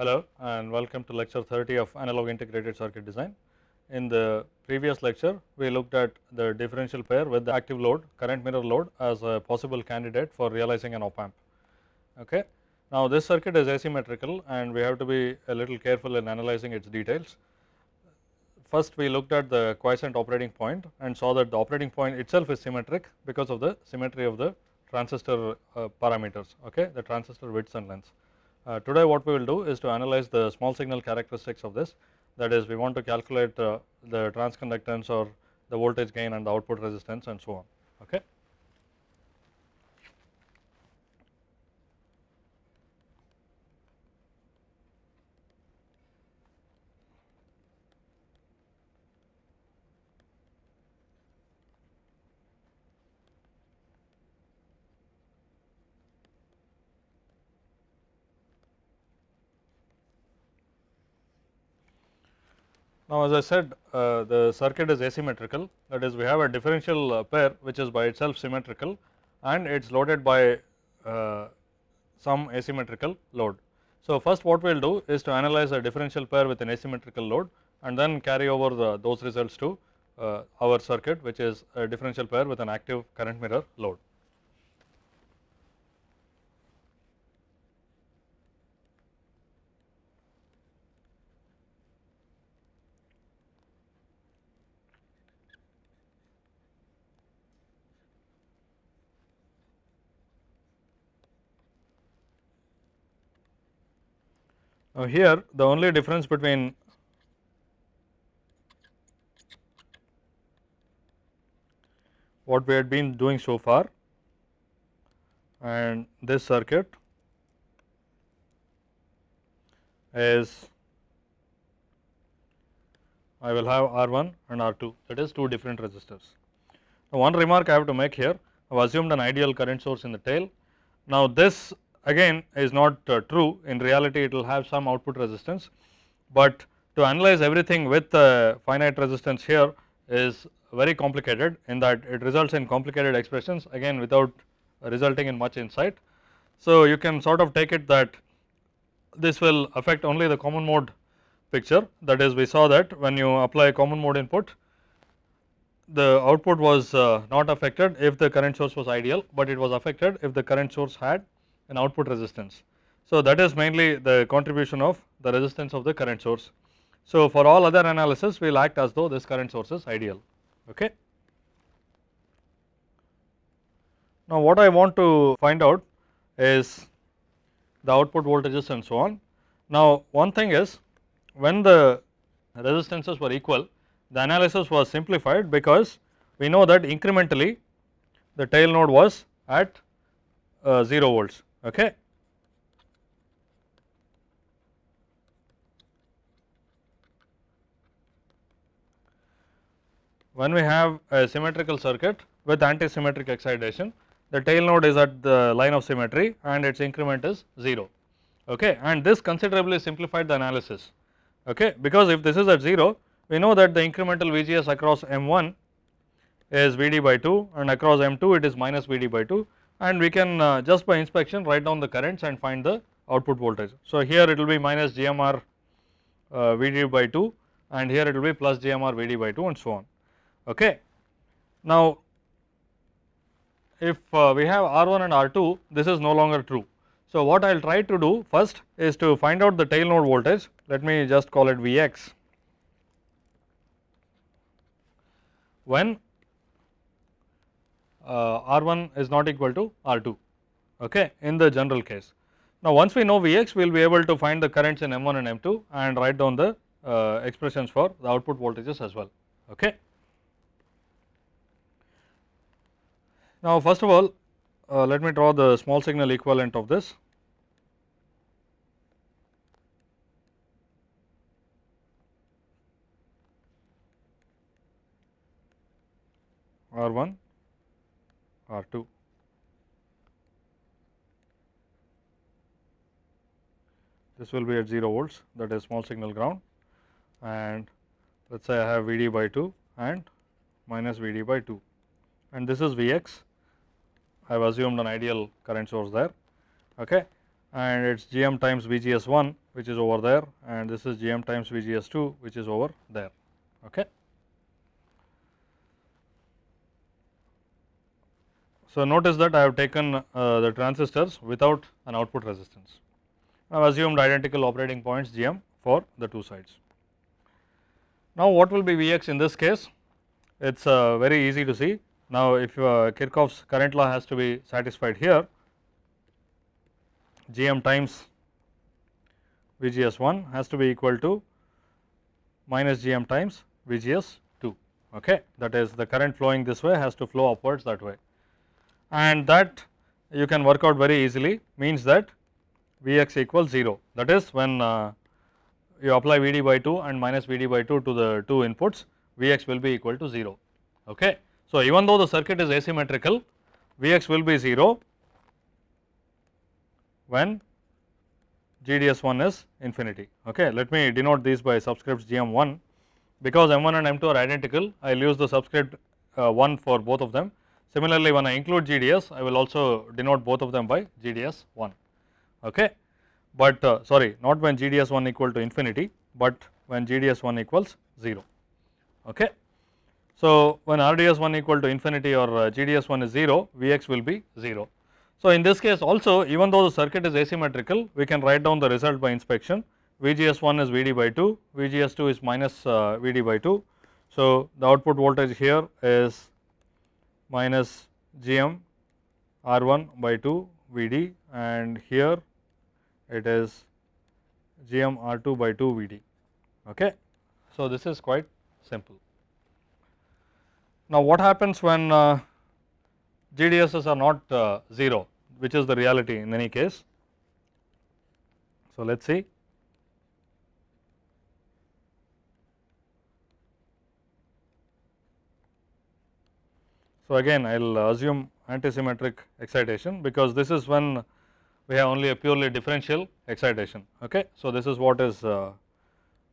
Hello and welcome to lecture 30 of analog integrated circuit design. In the previous lecture, we looked at the differential pair with the active load, current mirror load as a possible candidate for realizing an op amp. Okay. Now, this circuit is asymmetrical and we have to be a little careful in analyzing its details. First, we looked at the quiescent operating point and saw that the operating point itself is symmetric because of the symmetry of the transistor uh, parameters, okay, the transistor widths and lengths. Uh, today what we will do is to analyze the small signal characteristics of this that is we want to calculate uh, the transconductance or the voltage gain and the output resistance and so on okay Now, as I said uh, the circuit is asymmetrical that is we have a differential uh, pair which is by itself symmetrical and it is loaded by uh, some asymmetrical load. So, first what we will do is to analyze a differential pair with an asymmetrical load and then carry over the, those results to uh, our circuit which is a differential pair with an active current mirror load. Now oh, here the only difference between what we had been doing so far and this circuit is I will have R 1 and R 2 that is two different resistors. Now, one remark I have to make here I have assumed an ideal current source in the tail. Now, this again is not uh, true in reality it will have some output resistance, but to analyze everything with uh, finite resistance here is very complicated in that it results in complicated expressions again without resulting in much insight. So, you can sort of take it that this will affect only the common mode picture that is we saw that when you apply a common mode input the output was uh, not affected if the current source was ideal, but it was affected if the current source had an output resistance. So, that is mainly the contribution of the resistance of the current source. So, for all other analysis we will act as though this current source is ideal. Okay. Now, what I want to find out is the output voltages and so on. Now, one thing is when the resistances were equal the analysis was simplified because we know that incrementally the tail node was at uh, 0 volts. Okay. When we have a symmetrical circuit with anti-symmetric excitation, the tail node is at the line of symmetry and its increment is 0 okay and this considerably simplified the analysis okay because if this is at 0 we know that the incremental VGS across M1 is Vd by 2 and across M2 it is minus Vd by 2 and we can uh, just by inspection write down the currents and find the output voltage. So, here it will be minus GMR uh, VD by 2 and here it will be plus GMR VD by 2 and so on. Okay. Now, if uh, we have R1 and R2 this is no longer true. So, what I will try to do first is to find out the tail node voltage let me just call it Vx when uh, R 1 is not equal to R 2 okay, in the general case. Now, once we know V x we will be able to find the currents in M 1 and M 2 and write down the uh, expressions for the output voltages as well. Okay. Now, first of all uh, let me draw the small signal equivalent of this. R 1 R 2. This will be at 0 volts that is small signal ground and let us say I have V d by 2 and minus V d by 2 and this is V x. I have assumed an ideal current source there okay. and it is G m times V g s 1 which is over there and this is G m times V g s 2 which is over there. Okay. So, notice that I have taken uh, the transistors without an output resistance. I have assumed identical operating points GM for the two sides. Now, what will be Vx in this case? It is uh, very easy to see. Now, if uh, Kirchhoff's current law has to be satisfied here, GM times VGS1 has to be equal to minus GM times VGS2. Okay. That is the current flowing this way has to flow upwards that way and that you can work out very easily means that Vx equals 0 that is when uh, you apply Vd by 2 and minus Vd by 2 to the two inputs Vx will be equal to 0. Okay. So, even though the circuit is asymmetrical Vx will be 0 when GDS1 is infinity. Okay. Let me denote these by subscripts GM1 because M1 and M2 are identical I will use the subscript uh, 1 for both of them Similarly, when I include GDS, I will also denote both of them by GDS 1. Okay. But uh, sorry, not when GDS 1 equal to infinity, but when GDS 1 equals 0. Okay. So, when RDS 1 equal to infinity or uh, GDS 1 is 0, Vx will be 0. So, in this case also even though the circuit is asymmetrical, we can write down the result by inspection. VGS 1 is Vd by 2, VGS 2 is minus uh, Vd by 2. So, the output voltage here is minus gm r1 by 2 vd and here it is gm r2 by 2 vd. Okay. So, this is quite simple. Now, what happens when uh, GDSs are not uh, 0, which is the reality in any case? So, let us see. So, again I will assume antisymmetric excitation because this is when we have only a purely differential excitation. Okay. So, this is what is uh,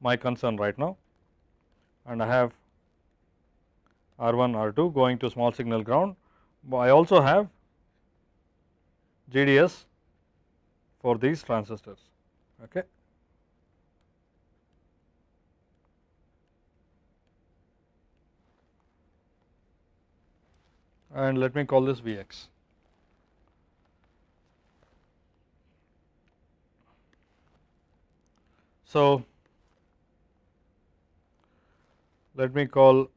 my concern right now and I have R 1 R 2 going to small signal ground, but I also have G D S for these transistors. Okay. and let me call this Vx. So, let me call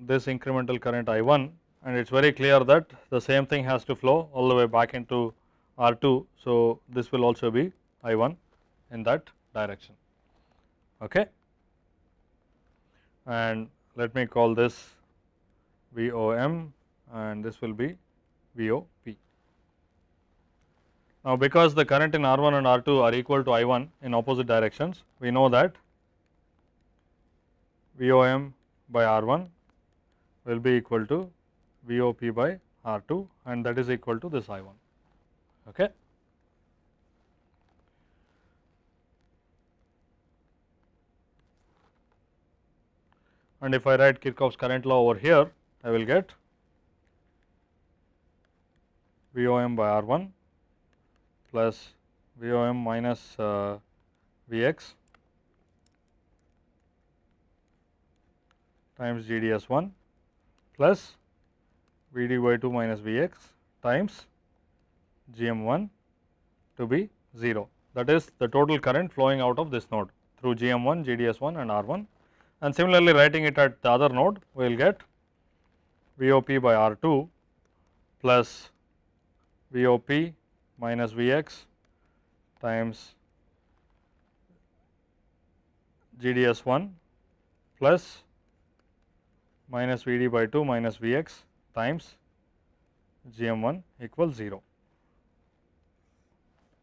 this incremental current I 1 and it is very clear that the same thing has to flow all the way back into R 2. So, this will also be I 1 in that direction. Okay. And let me call this VOM and this will be VOP. Now, because the current in R 1 and R 2 are equal to I 1 in opposite directions, we know that VOM by R 1 will be equal to VOP by R 2 and that is equal to this I 1. Okay. And if I write Kirchhoff's current law over here, I will get VOM by R1 plus VOM minus uh, Vx times GDS1 plus VD by 2 minus Vx times GM1 to be 0. That is the total current flowing out of this node through GM1, GDS1 and R1 and similarly writing it at the other node we will get VOP by R2 plus VOP minus Vx times GDS1 plus minus Vd by 2 minus Vx times GM1 equals 0.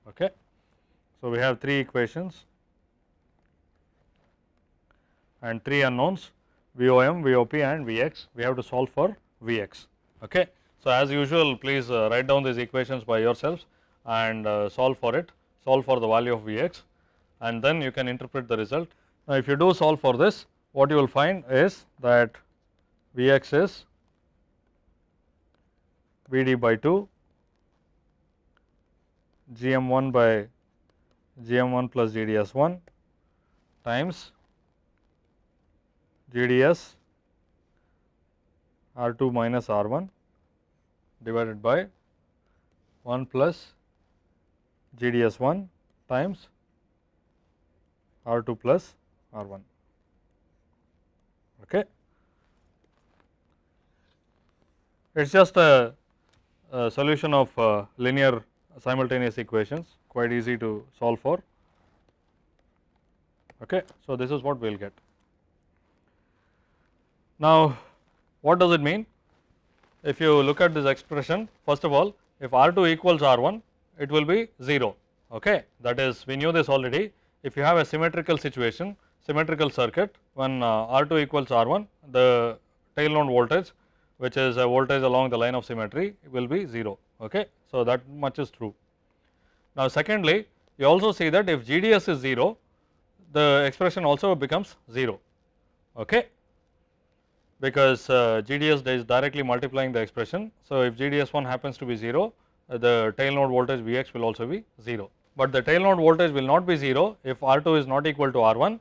Okay. So, we have three equations and three unknowns VOM, VOP and Vx. We have to solve for Vx. Okay. So, as usual please uh, write down these equations by yourselves and uh, solve for it, solve for the value of Vx and then you can interpret the result. Now, if you do solve for this what you will find is that Vx is Vd by 2 Gm1 by Gm1 plus GDS1 times GDS R2 minus R1 divided by 1 plus GDS 1 times R 2 plus R 1. Okay. It is just a, a, solution of uh, linear simultaneous equations quite easy to solve for. Okay. So, this is what we will get. Now, what does it mean? if you look at this expression first of all if R2 equals R1 it will be 0 okay that is we knew this already if you have a symmetrical situation symmetrical circuit when uh, R2 equals R1 the tail node voltage which is a voltage along the line of symmetry will be 0 okay so that much is true now secondly you also see that if GDS is 0 the expression also becomes 0 okay because uh, GDS is directly multiplying the expression. So, if GDS1 happens to be 0, uh, the tail node voltage Vx will also be 0, but the tail node voltage will not be 0 if R2 is not equal to R1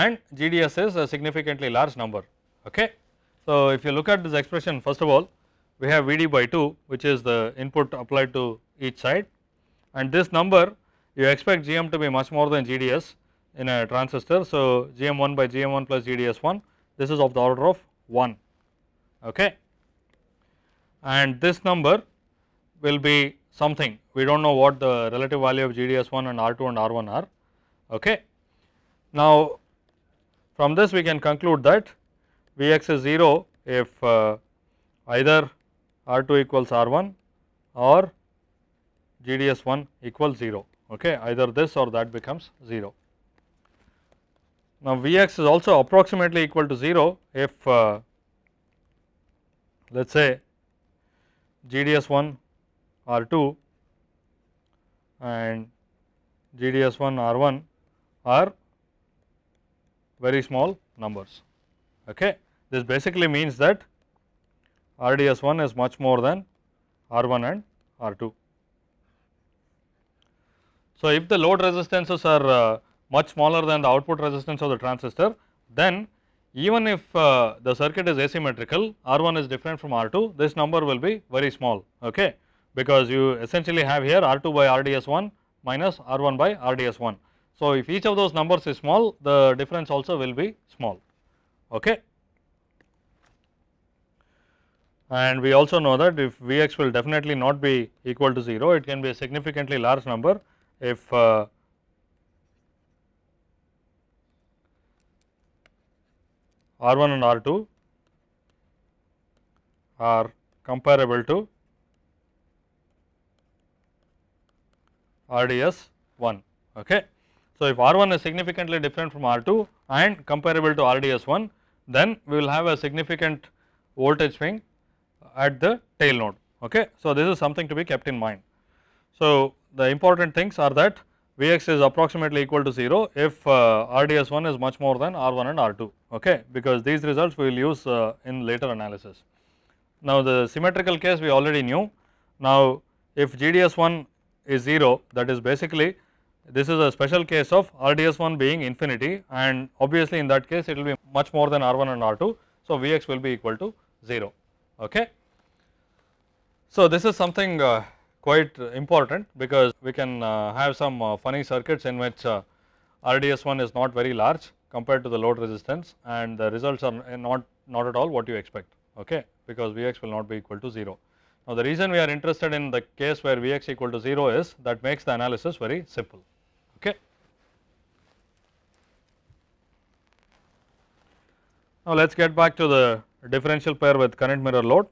and GDS is a significantly large number. Okay. So, if you look at this expression first of all we have Vd by 2 which is the input applied to each side and this number you expect Gm to be much more than GDS in a transistor. So, Gm1 by Gm1 plus GDS1 this is of the order of 1 okay and this number will be something we do not know what the relative value of GDS1 and R2 and R1 are. Okay. Now, from this we can conclude that Vx is 0 if uh, either R2 equals R1 or GDS1 equals 0, okay. either this or that becomes 0. Now, V x is also approximately equal to 0 if uh, let us say GDS 1 R 2 and GDS 1 R 1 are very small numbers. Okay. This basically means that RDS 1 is much more than R 1 and R 2. So, if the load resistances are uh, much smaller than the output resistance of the transistor, then even if uh, the circuit is asymmetrical, R1 is different from R2, this number will be very small, okay, because you essentially have here R2 by RDS1 minus R1 by RDS1. So, if each of those numbers is small, the difference also will be small, okay. And we also know that if Vx will definitely not be equal to 0, it can be a significantly large number if uh, R 1 and R 2 are comparable to R D S 1. Okay. So, if R 1 is significantly different from R 2 and comparable to R D S 1, then we will have a significant voltage swing at the tail node. Okay. So, this is something to be kept in mind. So, the important things are that Vx is approximately equal to 0 if uh, RDS1 is much more than R1 and R2, okay, because these results we will use uh, in later analysis. Now, the symmetrical case we already knew. Now, if GDS1 is 0 that is basically this is a special case of RDS1 being infinity and obviously in that case it will be much more than R1 and R2. So, Vx will be equal to 0. Okay. So, this is something uh, quite important because we can uh, have some uh, funny circuits in which uh, RDS1 is not very large compared to the load resistance and the results are eh, not, not at all what you expect okay, because Vx will not be equal to 0. Now, the reason we are interested in the case where Vx equal to 0 is that makes the analysis very simple. Okay. Now, let us get back to the differential pair with current mirror load.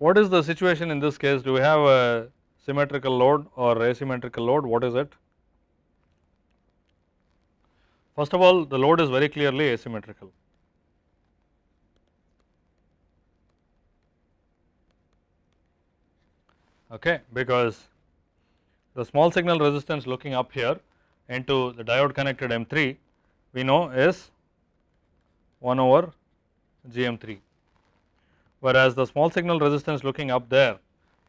What is the situation in this case? Do we have a symmetrical load or asymmetrical load? What is it? First of all, the load is very clearly asymmetrical. Okay, because the small signal resistance looking up here into the diode connected M3 we know is 1 over GM3 whereas the small signal resistance looking up there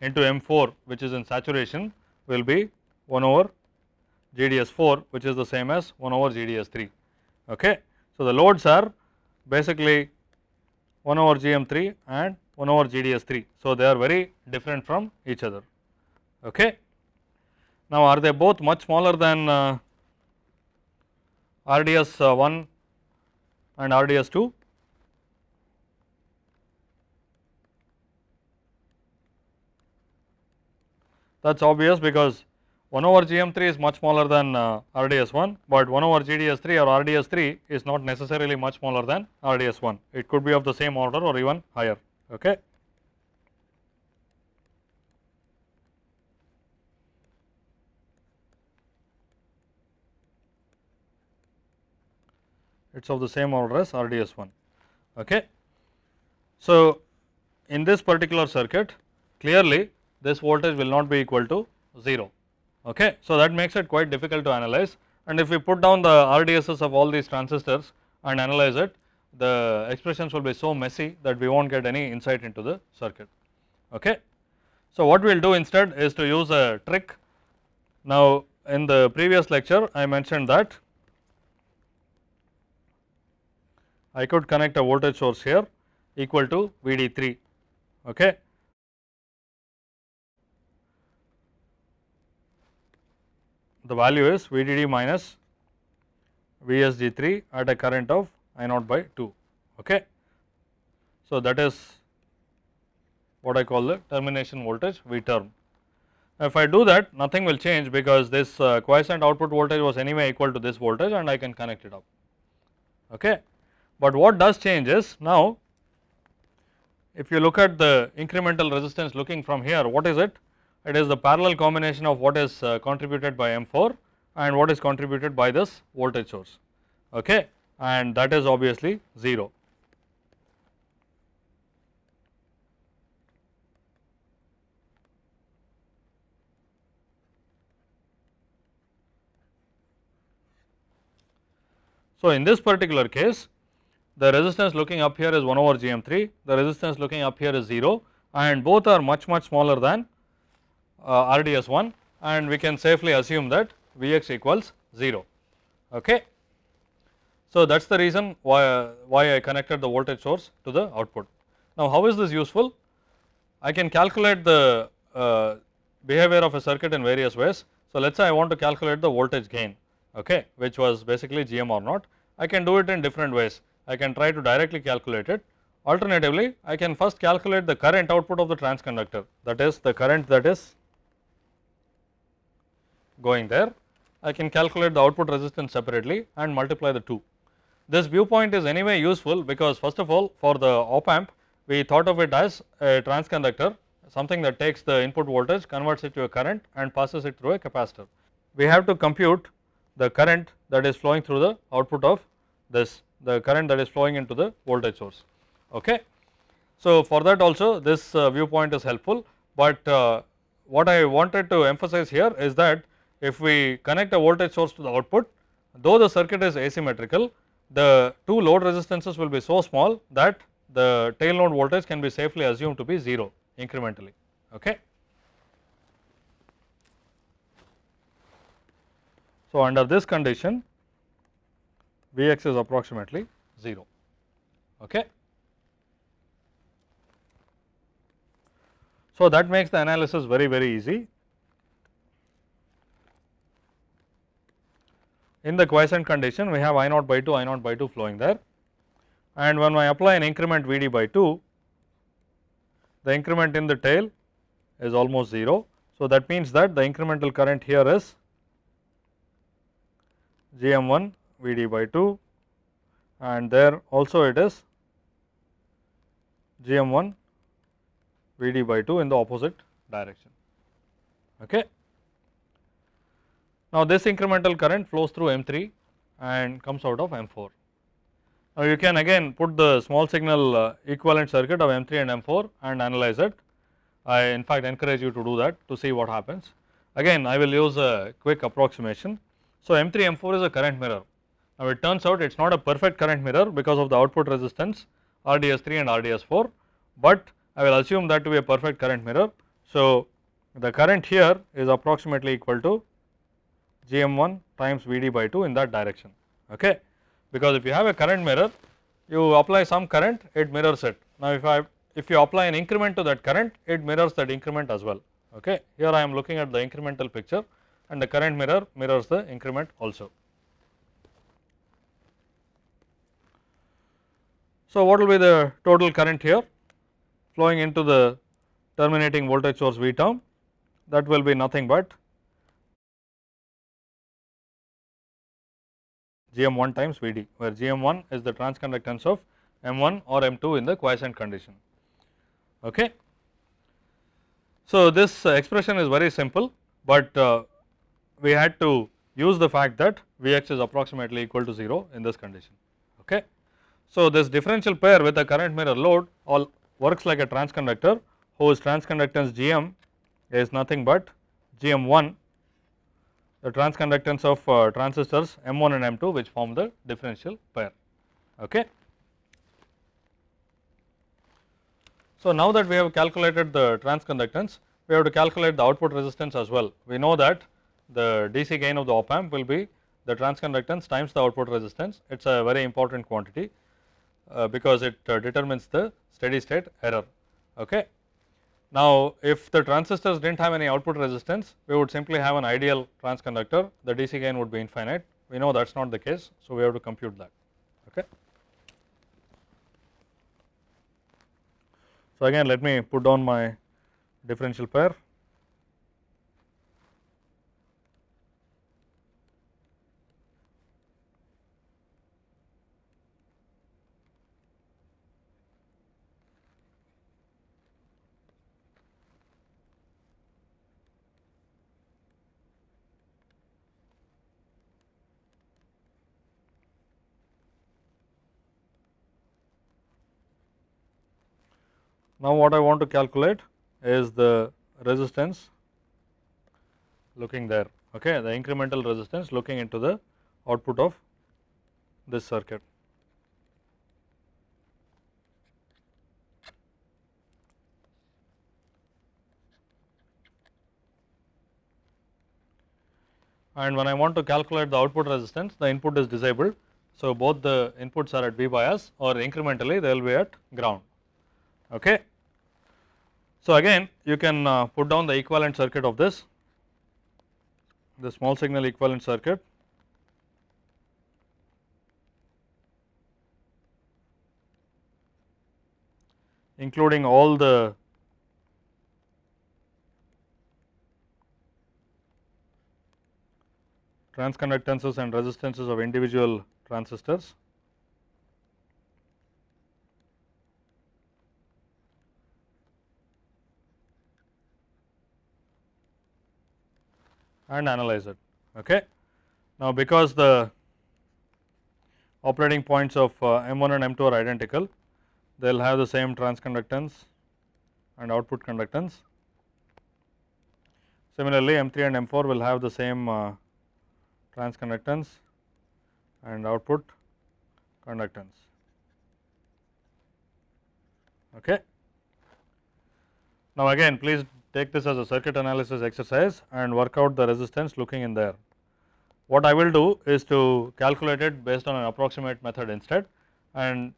into M4 which is in saturation will be 1 over GDS4 which is the same as 1 over GDS3. Okay. So, the loads are basically 1 over GM3 and 1 over GDS3. So, they are very different from each other. Okay. Now, are they both much smaller than uh, RDS1 uh, and RDS2? that is obvious because 1 over GM3 is much smaller than uh, RDS1, but 1 over GDS3 or RDS3 is not necessarily much smaller than RDS1. It could be of the same order or even higher. Okay. It is of the same order as RDS1. Okay. So, in this particular circuit, clearly this voltage will not be equal to 0. Okay. So, that makes it quite difficult to analyze and if we put down the RDSs of all these transistors and analyze it, the expressions will be so messy that we will not get any insight into the circuit. Okay. So, what we will do instead is to use a trick. Now, in the previous lecture I mentioned that I could connect a voltage source here equal to V D 3. Okay. the value is VDD minus VSG3 at a current of I 0 by 2. Okay. So, that is what I call the termination voltage V term. If I do that nothing will change because this uh, quiescent output voltage was anyway equal to this voltage and I can connect it up. Okay. But what does change is now if you look at the incremental resistance looking from here what is it? it is the parallel combination of what is uh, contributed by M4 and what is contributed by this voltage source okay and that is obviously 0. So, in this particular case the resistance looking up here is 1 over gm3, the resistance looking up here is 0 and both are much much smaller than uh, 1 and we can safely assume that Vx equals 0. Okay. So, that is the reason why, why I connected the voltage source to the output. Now, how is this useful? I can calculate the uh, behavior of a circuit in various ways. So, let us say I want to calculate the voltage gain okay, which was basically GM or not. I can do it in different ways. I can try to directly calculate it. Alternatively, I can first calculate the current output of the transconductor that is the current that is going there. I can calculate the output resistance separately and multiply the two. This viewpoint is anyway useful because first of all for the op amp we thought of it as a transconductor something that takes the input voltage converts it to a current and passes it through a capacitor. We have to compute the current that is flowing through the output of this the current that is flowing into the voltage source. Okay. So, for that also this uh, viewpoint is helpful, but uh, what I wanted to emphasize here is that if we connect a voltage source to the output, though the circuit is asymmetrical, the two load resistances will be so small that the tail node voltage can be safely assumed to be 0 incrementally. Okay. So, under this condition V x is approximately 0. Okay. So, that makes the analysis very very easy. in the quiescent condition we have I naught by 2, I naught by 2 flowing there and when I apply an increment V d by 2, the increment in the tail is almost 0. So, that means that the incremental current here is G m 1 V d by 2 and there also it is G m 1 V d by 2 in the opposite direction. Okay. Now, this incremental current flows through M3 and comes out of M4. Now, you can again put the small signal uh, equivalent circuit of M3 and M4 and analyze it. I in fact encourage you to do that to see what happens. Again, I will use a quick approximation. So, M3 M4 is a current mirror. Now, it turns out it is not a perfect current mirror because of the output resistance RDS3 and RDS4, but I will assume that to be a perfect current mirror. So, the current here is approximately equal to gm1 times Vd by 2 in that direction okay because if you have a current mirror you apply some current it mirrors it. Now, if I if you apply an increment to that current it mirrors that increment as well okay. Here I am looking at the incremental picture and the current mirror mirrors the increment also. So, what will be the total current here flowing into the terminating voltage source V term that will be nothing but gm1 times Vd, where gm1 is the transconductance of m1 or m2 in the quiescent condition. Okay. So, this uh, expression is very simple, but uh, we had to use the fact that Vx is approximately equal to 0 in this condition. Okay. So, this differential pair with a current mirror load all works like a transconductor whose transconductance Gm is nothing but Gm1 the transconductance of uh, transistors M1 and M2 which form the differential pair. Okay. So, now that we have calculated the transconductance, we have to calculate the output resistance as well. We know that the DC gain of the op amp will be the transconductance times the output resistance. It is a very important quantity uh, because it uh, determines the steady state error. Okay. Now, if the transistors did not have any output resistance, we would simply have an ideal transconductor, the DC gain would be infinite. We know that is not the case, so we have to compute that. Okay. So, again let me put down my differential pair. Now, what I want to calculate is the resistance looking there, okay, the incremental resistance looking into the output of this circuit. and when I want to calculate the output resistance the input is disabled. So, both the inputs are at V bias or incrementally they will be at ground. Okay. So, again you can uh, put down the equivalent circuit of this, the small signal equivalent circuit. including all the transconductances and resistances of individual transistors. and analyze it. Okay. Now, because the operating points of uh, M1 and M2 are identical, they will have the same transconductance and output conductance. Similarly, M3 and M4 will have the same uh, transconductance and output conductance. Okay. Now, again please take this as a circuit analysis exercise and work out the resistance looking in there. What I will do is to calculate it based on an approximate method instead and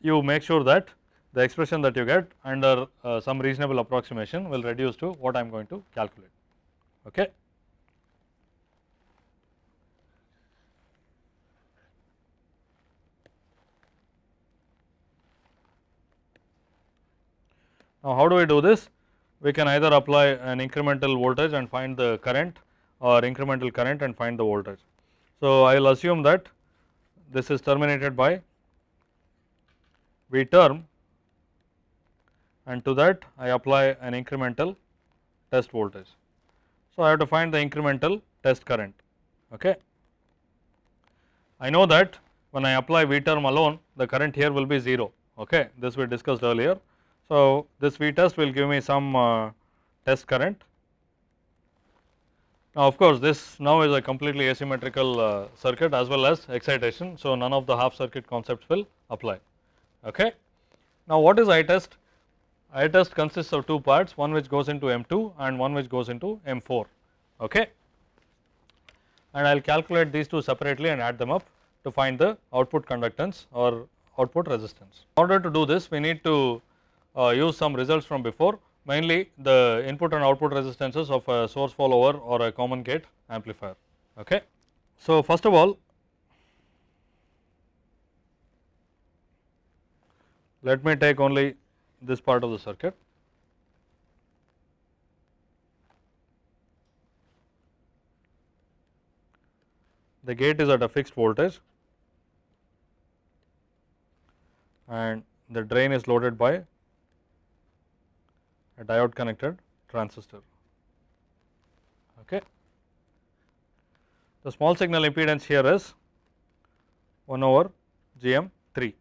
you make sure that the expression that you get under uh, some reasonable approximation will reduce to what I am going to calculate. Okay. Now, how do I do this? we can either apply an incremental voltage and find the current or incremental current and find the voltage. So, I will assume that this is terminated by V term and to that I apply an incremental test voltage. So, I have to find the incremental test current. Okay. I know that when I apply V term alone the current here will be 0. Okay. This we discussed earlier. So, this V test will give me some uh, test current. Now, of course, this now is a completely asymmetrical uh, circuit as well as excitation. So, none of the half circuit concepts will apply. Okay. Now, what is I test? I test consists of two parts one which goes into M2 and one which goes into M4. Okay. And I will calculate these two separately and add them up to find the output conductance or output resistance. In order to do this, we need to uh, use some results from before mainly the input and output resistances of a source follower or a common gate amplifier. Okay. So, first of all let me take only this part of the circuit. The gate is at a fixed voltage and the drain is loaded by a diode connected transistor. Okay. The small signal impedance here is 1 over GM3.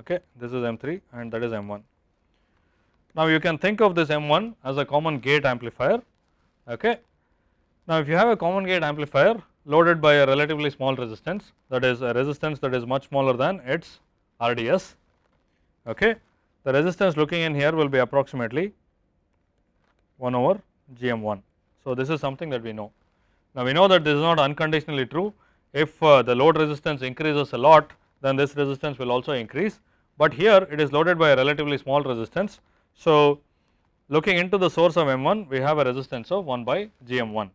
Okay. This is M3 and that is M1. Now, you can think of this M1 as a common gate amplifier. Okay. Now, if you have a common gate amplifier loaded by a relatively small resistance, that is a resistance that is much smaller than its RDS. Okay. The resistance looking in here will be approximately 1 over GM1. So, this is something that we know. Now, we know that this is not unconditionally true. If uh, the load resistance increases a lot, then this resistance will also increase, but here it is loaded by a relatively small resistance. So, looking into the source of M1, we have a resistance of 1 by GM1.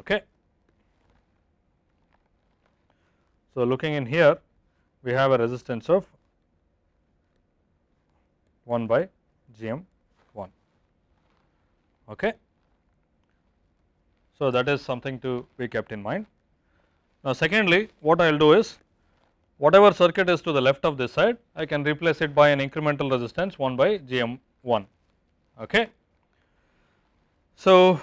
Okay. So, looking in here, we have a resistance of 1 by GM1. Okay. So, that is something to be kept in mind. Now, secondly what I will do is whatever circuit is to the left of this side I can replace it by an incremental resistance 1 by GM1. Okay. So,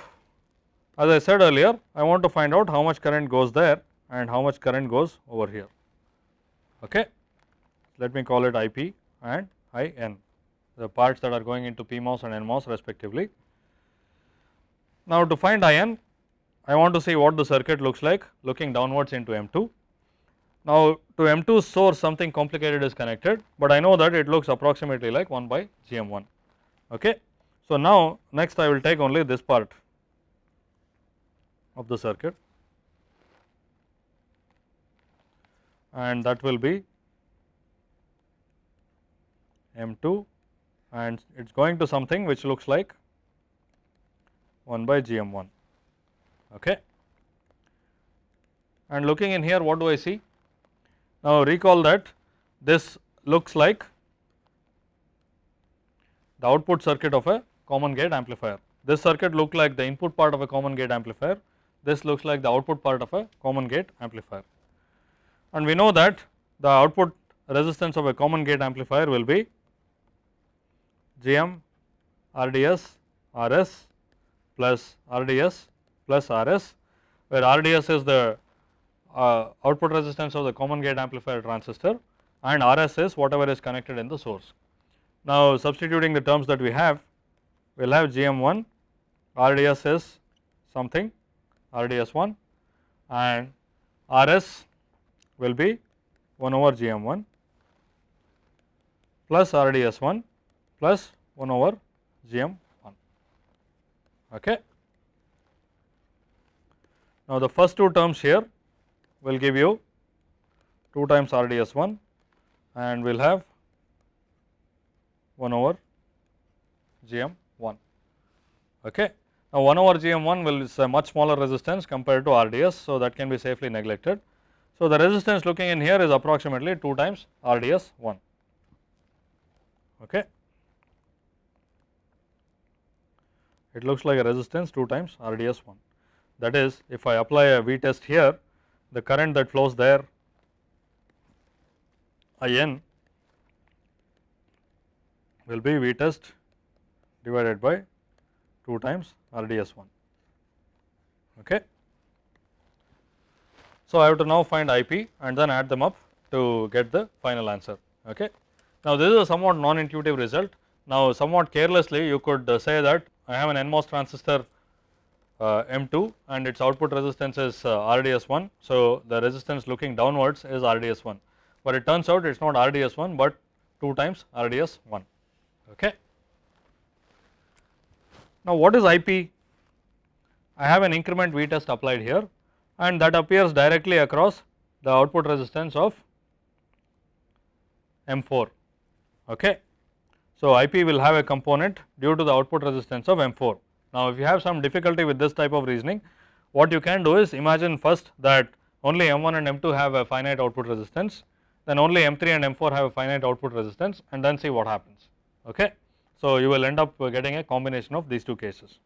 as I said earlier I want to find out how much current goes there and how much current goes over here. Okay. Let me call it IP and IN the parts that are going into PMOS and NMOS respectively. Now, to find IN, I want to see what the circuit looks like looking downwards into M2. Now, to m 2 source something complicated is connected, but I know that it looks approximately like 1 by GM1. Okay. So, now next I will take only this part of the circuit and that will be M2 and it is going to something which looks like 1 by gm1 okay and looking in here what do I see now recall that this looks like the output circuit of a common gate amplifier this circuit look like the input part of a common gate amplifier this looks like the output part of a common gate amplifier and we know that the output resistance of a common gate amplifier will be gm rds rs plus RDS plus RS, where RDS is the uh, output resistance of the common gate amplifier transistor and RS is whatever is connected in the source. Now, substituting the terms that we have, we will have GM1, RDS is something, RDS1 and RS will be 1 over GM1 plus RDS1 plus 1 over GM Okay. Now, the first two terms here will give you 2 times RDS 1 and we will have 1 over GM 1. Okay. Now, 1 over GM 1 will is a much smaller resistance compared to RDS. So, that can be safely neglected. So, the resistance looking in here is approximately 2 times RDS 1. Okay. it looks like a resistance 2 times RDS1. That is if I apply a V test here, the current that flows there I n will be V test divided by 2 times RDS1. Okay. So, I have to now find IP and then add them up to get the final answer. Okay. Now, this is a somewhat non intuitive result. Now, somewhat carelessly you could uh, say that I have an NMOS transistor uh, M2 and its output resistance is uh, RDS1. So, the resistance looking downwards is RDS1, but it turns out it is not RDS1, but 2 times RDS1. Okay. Now, what is IP? I have an increment V test applied here and that appears directly across the output resistance of M4. Okay. So, IP will have a component due to the output resistance of M4. Now, if you have some difficulty with this type of reasoning, what you can do is imagine first that only M1 and M2 have a finite output resistance, then only M3 and M4 have a finite output resistance and then see what happens. Okay? So, you will end up getting a combination of these two cases.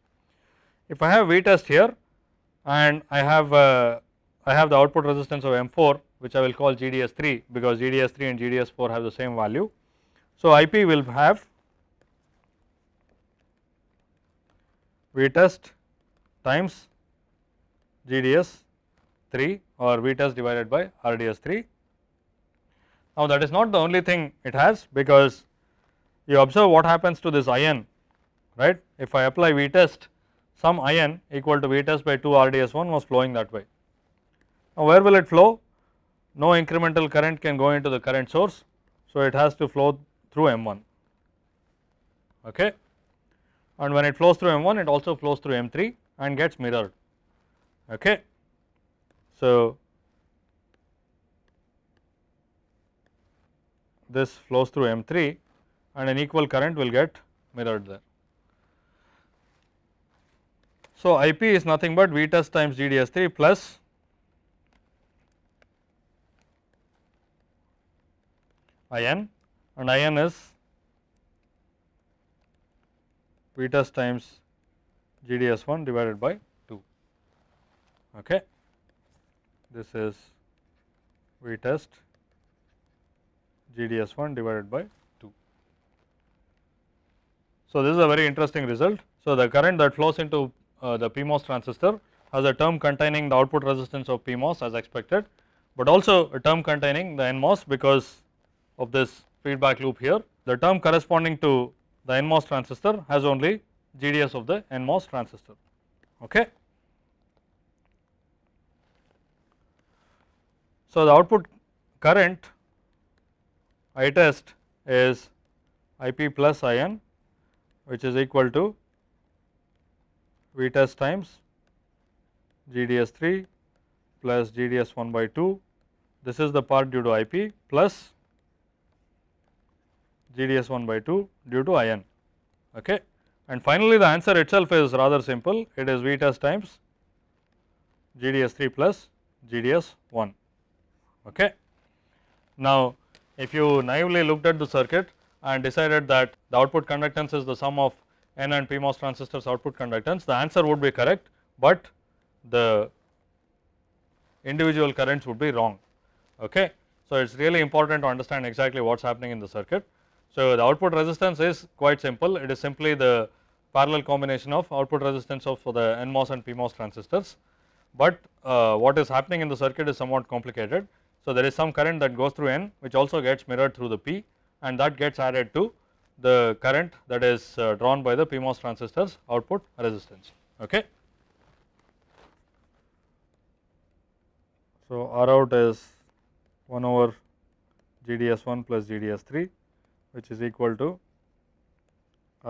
If I have V test here and I have uh, I have the output resistance of M4 which I will call GDS3 because GDS3 and GDS4 have the same value so, IP will have V test times GDS 3 or V test divided by RDS 3. Now, that is not the only thing it has because you observe what happens to this IN, right. If I apply V test some IN equal to V test by 2 RDS1 was flowing that way. Now, where will it flow? No incremental current can go into the current source. So, it has to flow through M1. Okay. And when it flows through M1, it also flows through M3 and gets mirrored. Okay. So, this flows through M3 and an equal current will get mirrored there. So, IP is nothing but V test times G D S 3 plus I n and IN is V test times G D S 1 divided by 2. Okay. This is V test G D S 1 divided by 2. So, this is a very interesting result. So, the current that flows into uh, the PMOS transistor has a term containing the output resistance of PMOS as expected, but also a term containing the NMOS because of this feedback loop here. The term corresponding to the NMOS transistor has only GDS of the NMOS transistor. Okay. So, the output current I test is I p plus I n which is equal to V test times G d s 3 plus G d s 1 by 2. This is the part due to I p plus GDS1 by 2 due to IN. Okay. And finally, the answer itself is rather simple, it is V test times GDS3 plus GDS1. Okay. Now, if you naively looked at the circuit and decided that the output conductance is the sum of N and PMOS transistors output conductance, the answer would be correct, but the individual currents would be wrong. Okay. So, it is really important to understand exactly what is happening in the circuit. So, the output resistance is quite simple, it is simply the parallel combination of output resistance of the NMOS and PMOS transistors, but uh, what is happening in the circuit is somewhat complicated. So, there is some current that goes through N which also gets mirrored through the P and that gets added to the current that is uh, drawn by the PMOS transistors output resistance. Okay. So, R out is 1 over GDS 1 plus GDS 3 which is equal to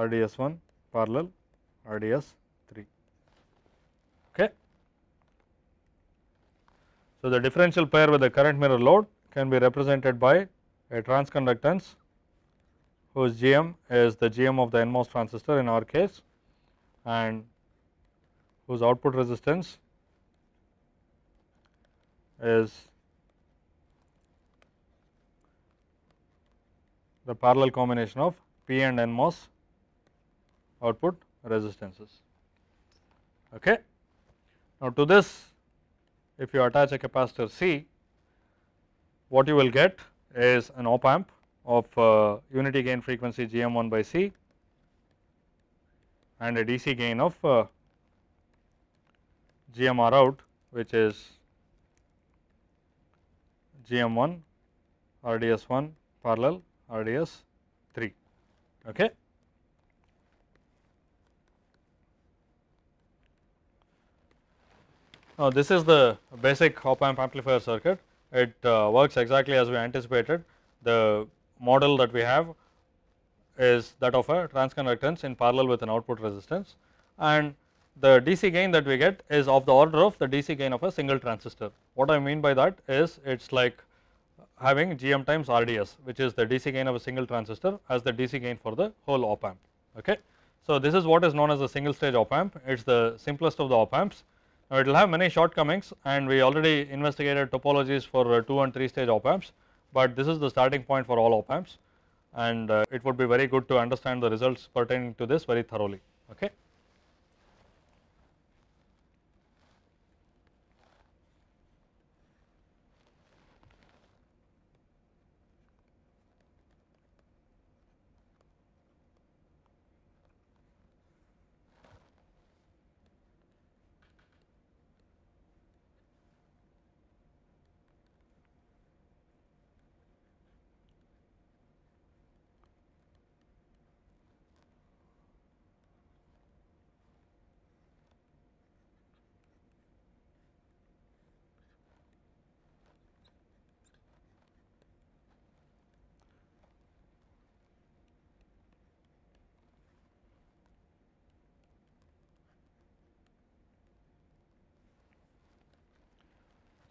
RDS 1 parallel RDS 3. Okay. So, the differential pair with the current mirror load can be represented by a transconductance whose GM is the GM of the NMOS transistor in our case and whose output resistance is the parallel combination of P and NMOS output resistances. Okay. Now, to this if you attach a capacitor C, what you will get is an op amp of uh, unity gain frequency GM1 by C and a DC gain of uh, GMR out which is GM1 RDS1 parallel radius 3. Okay. Now, this is the basic op amp amplifier circuit. It uh, works exactly as we anticipated. The model that we have is that of a transconductance in parallel with an output resistance and the DC gain that we get is of the order of the DC gain of a single transistor. What I mean by that is it is like having GM times RDS which is the DC gain of a single transistor as the DC gain for the whole op amp. Okay. So, this is what is known as a single stage op amp it is the simplest of the op amps. Now, it will have many shortcomings and we already investigated topologies for uh, 2 and 3 stage op amps, but this is the starting point for all op amps and uh, it would be very good to understand the results pertaining to this very thoroughly. Okay.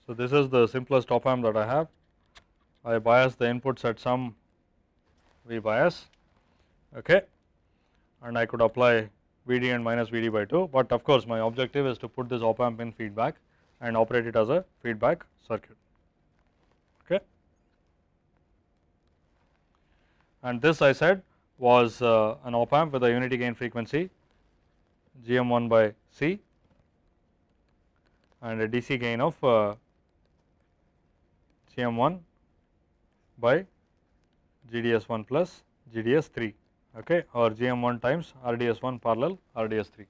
So, this is the simplest op amp that I have. I bias the inputs at some V bias okay. and I could apply Vd and minus Vd by 2, but of course, my objective is to put this op amp in feedback and operate it as a feedback circuit. Okay. And this I said was uh, an op amp with a unity gain frequency GM1 by C and a DC gain of uh, CM1 by GDS1 plus GDS3 okay, or GM1 times RDS1 parallel RDS3.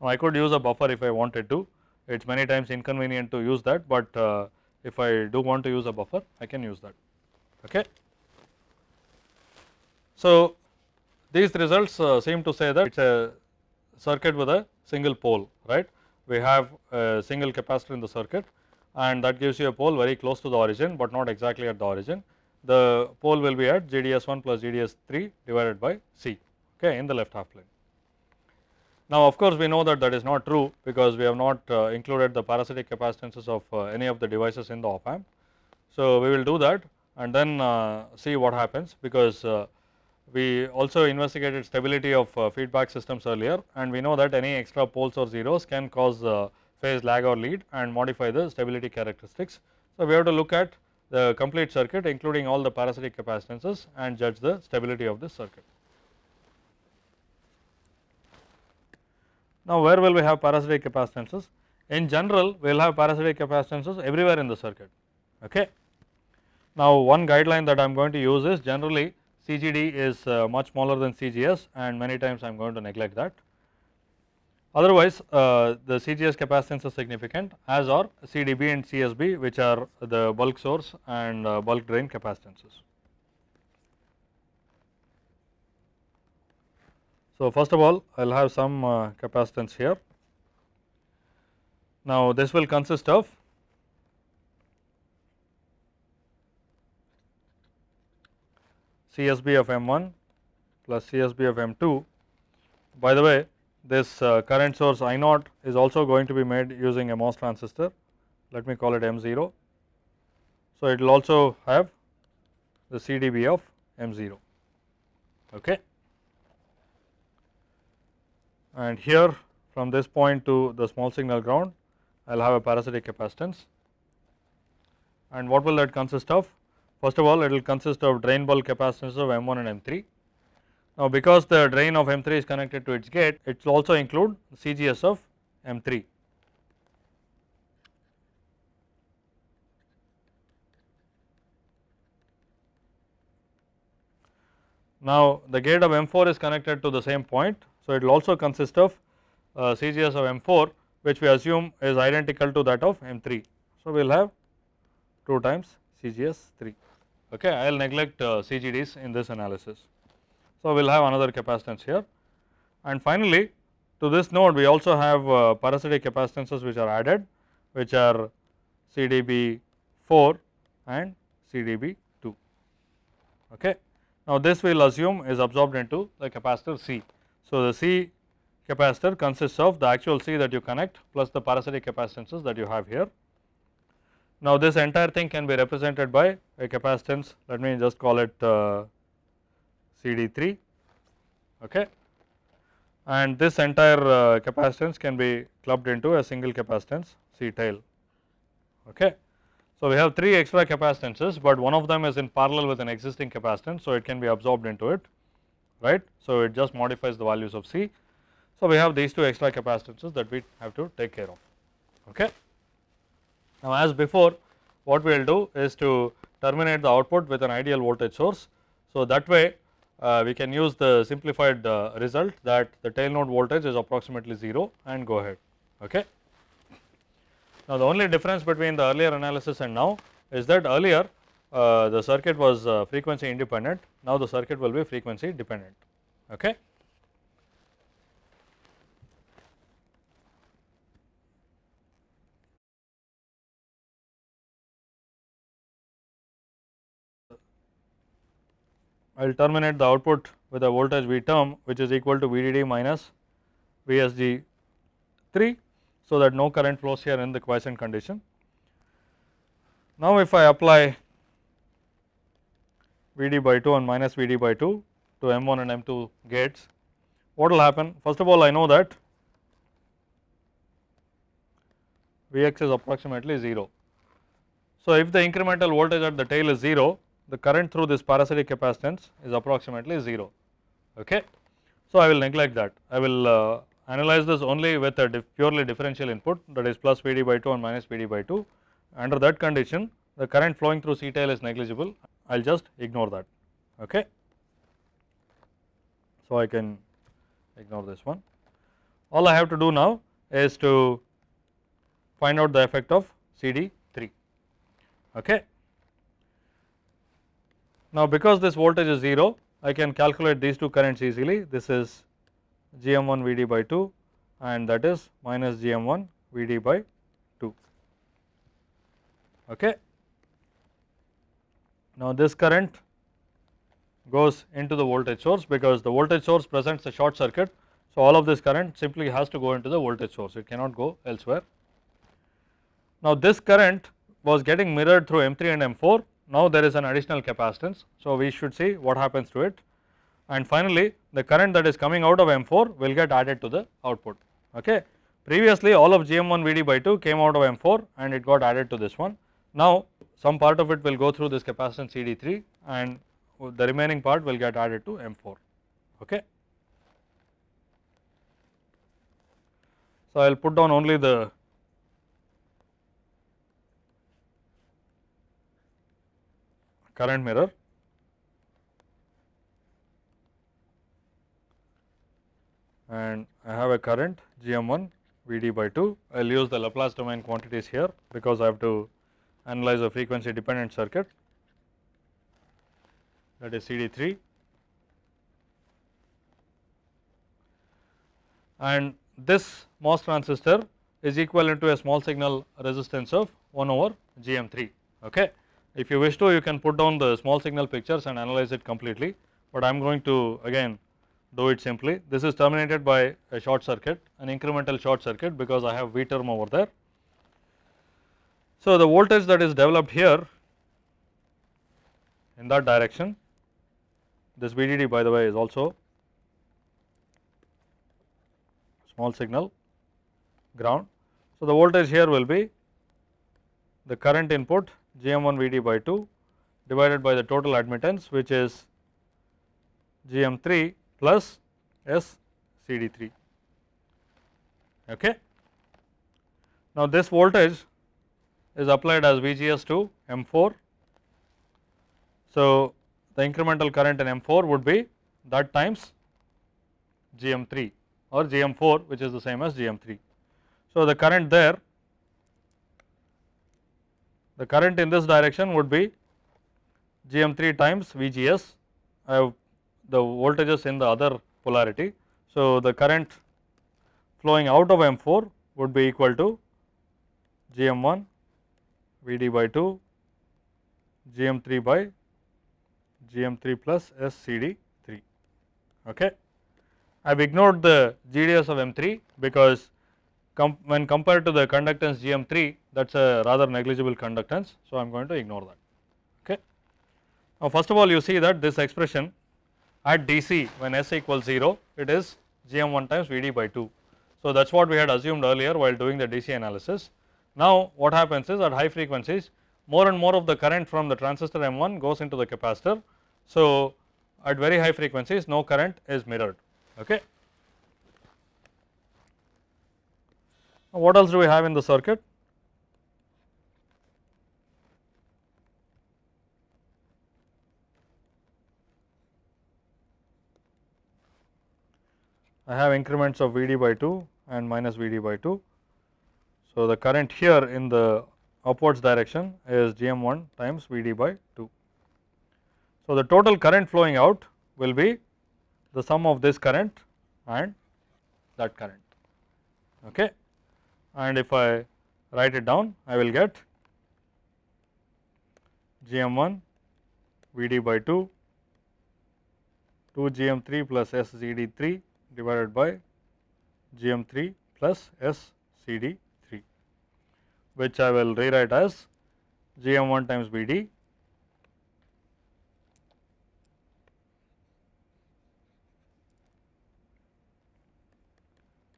Now, I could use a buffer if I wanted to, it is many times inconvenient to use that, but uh, if I do want to use a buffer, I can use that. Okay. So, these results uh, seem to say that it is a circuit with a single pole, right. We have a single capacitor in the circuit and that gives you a pole very close to the origin, but not exactly at the origin. The pole will be at GDS1 plus GDS3 divided by C okay, in the left half plane. Now, of course, we know that that is not true because we have not uh, included the parasitic capacitances of uh, any of the devices in the op amp. So, we will do that and then uh, see what happens because uh, we also investigated stability of uh, feedback systems earlier and we know that any extra poles or zeros can cause uh, phase lag or lead and modify the stability characteristics. So, we have to look at the complete circuit including all the parasitic capacitances and judge the stability of this circuit. Now, where will we have parasitic capacitances? In general, we will have parasitic capacitances everywhere in the circuit. Okay. Now, one guideline that I am going to use is generally CGD is uh, much smaller than CGS and many times I am going to neglect that. Otherwise, uh, the CGS capacitance is significant as are CDB and CSB which are the bulk source and uh, bulk drain capacitances. So, first of all I will have some uh, capacitance here. Now, this will consist of CSB of M1 plus CSB of M2. By the way, this uh, current source I naught is also going to be made using a MOS transistor. Let me call it M0. So, it will also have the CDB of M0. Okay. And here from this point to the small signal ground, I will have a parasitic capacitance. And what will that consist of? First of all, it will consist of drain bulk capacitance of M1 and M3. Now, because the drain of M3 is connected to its gate, it will also include CGS of M3. Now, the gate of M4 is connected to the same point. So, it will also consist of uh, CGS of M4 which we assume is identical to that of M3. So, we will have 2 times CGS 3. Okay, I will neglect uh, CGDs in this analysis. So, we will have another capacitance here and finally, to this node we also have uh, parasitic capacitances which are added which are CDB 4 and CDB 2. Okay. Now, this we will assume is absorbed into the capacitor C. So, the C capacitor consists of the actual C that you connect plus the parasitic capacitances that you have here. Now, this entire thing can be represented by a capacitance let me just call it uh, CD3 okay and this entire uh, capacitance can be clubbed into a single capacitance C tail okay. So, we have 3 extra capacitances, but one of them is in parallel with an existing capacitance. So, it can be absorbed into it right. So, it just modifies the values of C. So, we have these 2 extra capacitances that we have to take care of okay. Now, as before what we will do is to terminate the output with an ideal voltage source. So, that way uh, we can use the simplified uh, result that the tail node voltage is approximately 0 and go ahead. Okay. Now, the only difference between the earlier analysis and now is that earlier uh, the circuit was uh, frequency independent, now the circuit will be frequency dependent. Okay? I will terminate the output with a voltage V term which is equal to VDD minus VSG 3. So, that no current flows here in the quiescent condition. Now, if I apply Vd by 2 and minus Vd by 2 to M1 and M2 gates, what will happen? First of all, I know that Vx is approximately 0. So, if the incremental voltage at the tail is 0, the current through this parasitic capacitance is approximately 0. Okay. So, I will neglect that. I will uh, analyze this only with a dif purely differential input that is plus VD by 2 and minus VD by 2. Under that condition, the current flowing through C tail is negligible. I will just ignore that. Okay. So, I can ignore this one. All I have to do now is to find out the effect of CD3. Okay. Now, because this voltage is 0, I can calculate these two currents easily. This is Gm1 Vd by 2 and that is minus Gm1 Vd by 2. Okay. Now, this current goes into the voltage source because the voltage source presents a short circuit. So, all of this current simply has to go into the voltage source, it cannot go elsewhere. Now, this current was getting mirrored through M3 and M4 now there is an additional capacitance. So, we should see what happens to it and finally, the current that is coming out of M4 will get added to the output. Okay. Previously, all of GM1 VD by 2 came out of M4 and it got added to this one. Now, some part of it will go through this capacitance CD3 and the remaining part will get added to M4. Okay. So, I will put down only the current mirror and I have a current GM1 Vd by 2. I will use the Laplace domain quantities here because I have to analyze a frequency dependent circuit that is CD3 and this MOS transistor is equivalent to a small signal resistance of 1 over GM3. Okay. If you wish to, you can put down the small signal pictures and analyze it completely, but I am going to again do it simply. This is terminated by a short circuit, an incremental short circuit because I have V term over there. So, the voltage that is developed here in that direction, this VDD by the way is also small signal ground. So, the voltage here will be the current input gm1 vd by 2 divided by the total admittance which is gm3 plus s cd3. Okay. Now, this voltage is applied as VGS to M4. So, the incremental current in M4 would be that times GM3 or GM4 which is the same as GM3. So, the current there the current in this direction would be GM3 times VGS. I uh, have the voltages in the other polarity. So, the current flowing out of M4 would be equal to GM1 VD by 2 GM3 by GM3 plus SCD 3. Okay. I have ignored the GDS of M3 because com when compared to the conductance GM3 that is a rather negligible conductance. So, I am going to ignore that. Okay. Now, first of all you see that this expression at DC when S equals 0 it is GM1 times VD by 2. So, that is what we had assumed earlier while doing the DC analysis. Now, what happens is at high frequencies more and more of the current from the transistor M1 goes into the capacitor. So, at very high frequencies no current is mirrored. Okay. What else do we have in the circuit? I have increments of V d by 2 and minus V d by 2. So, the current here in the upwards direction is G m 1 times V d by 2. So, the total current flowing out will be the sum of this current and that current. Okay and if I write it down I will get gm1 vd by 2 2 gm3 plus sgd3 divided by gm3 plus scd3 which I will rewrite as gm1 times bd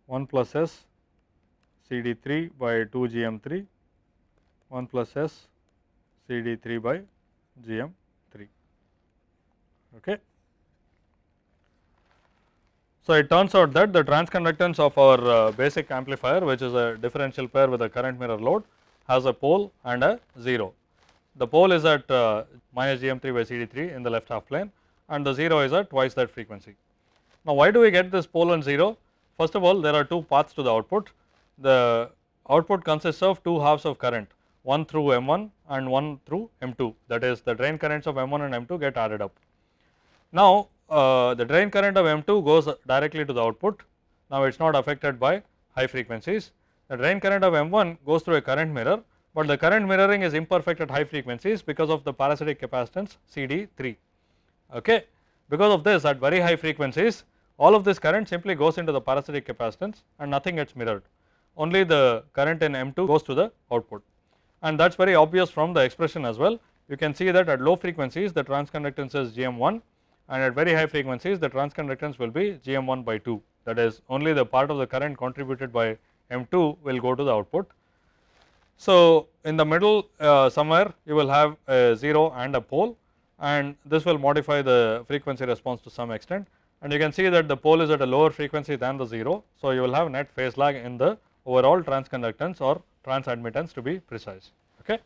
one plus s CD3 by 2 GM3, 1 plus S CD3 by GM3. Okay. So, it turns out that the transconductance of our uh, basic amplifier which is a differential pair with a current mirror load has a pole and a 0. The pole is at uh, minus GM3 by CD3 in the left half plane and the 0 is at twice that frequency. Now, why do we get this pole and 0? First of all, there are two paths to the output the output consists of two halves of current one through M1 and one through M2 that is the drain currents of M1 and M2 get added up. Now, uh, the drain current of M2 goes directly to the output now it is not affected by high frequencies. The drain current of M1 goes through a current mirror, but the current mirroring is imperfect at high frequencies because of the parasitic capacitance CD3. Okay. Because of this at very high frequencies all of this current simply goes into the parasitic capacitance and nothing gets mirrored only the current in M2 goes to the output and that is very obvious from the expression as well. You can see that at low frequencies the transconductance is Gm1 and at very high frequencies the transconductance will be Gm1 by 2 that is only the part of the current contributed by M2 will go to the output. So, in the middle uh, somewhere you will have a 0 and a pole and this will modify the frequency response to some extent and you can see that the pole is at a lower frequency than the 0. So, you will have net phase lag in the overall transconductance or transadmittance to be precise. Okay.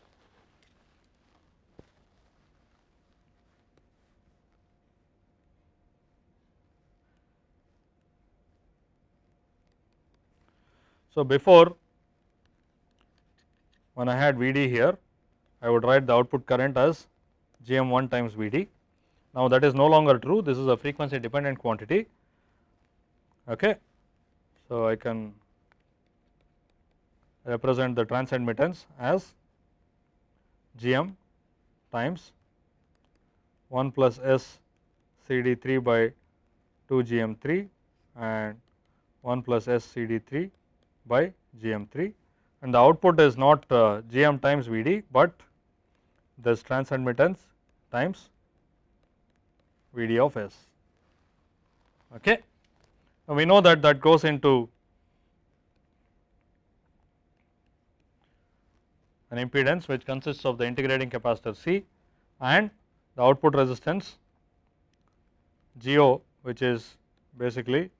So, before when I had Vd here, I would write the output current as Gm1 times Vd. Now, that is no longer true, this is a frequency dependent quantity. Okay. So, I can represent the transadmittance as GM times 1 plus S CD 3 by 2 GM 3 and 1 plus S CD 3 by GM 3 and the output is not uh, GM times VD, but this transadmittance times VD of S. Okay. Now, we know that that goes into an impedance which consists of the integrating capacitor C and the output resistance GO which is basically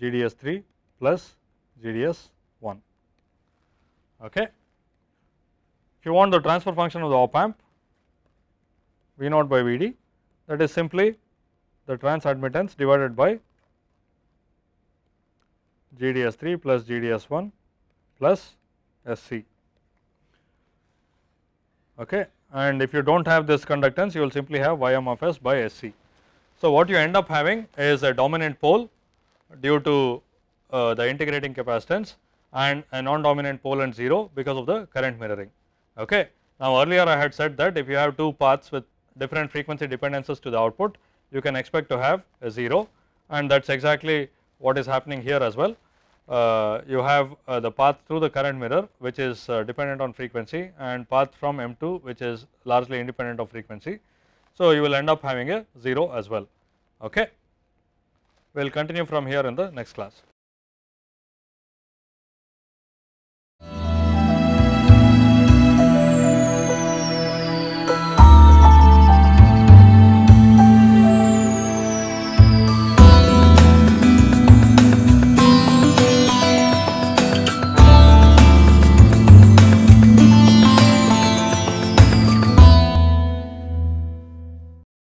GDS 3 plus GDS 1. Okay. If you want the transfer function of the op amp V 0 by V d that is simply the trans admittance divided by GDS 3 plus GDS 1 plus SC okay and if you do not have this conductance you will simply have Ym of s by Sc. So, what you end up having is a dominant pole due to uh, the integrating capacitance and a non-dominant pole and 0 because of the current mirroring. Okay. Now, earlier I had said that if you have two paths with different frequency dependences to the output, you can expect to have a 0 and that is exactly what is happening here as well. Uh, you have uh, the path through the current mirror which is uh, dependent on frequency and path from M2 which is largely independent of frequency. So, you will end up having a 0 as well. Okay. We will continue from here in the next class.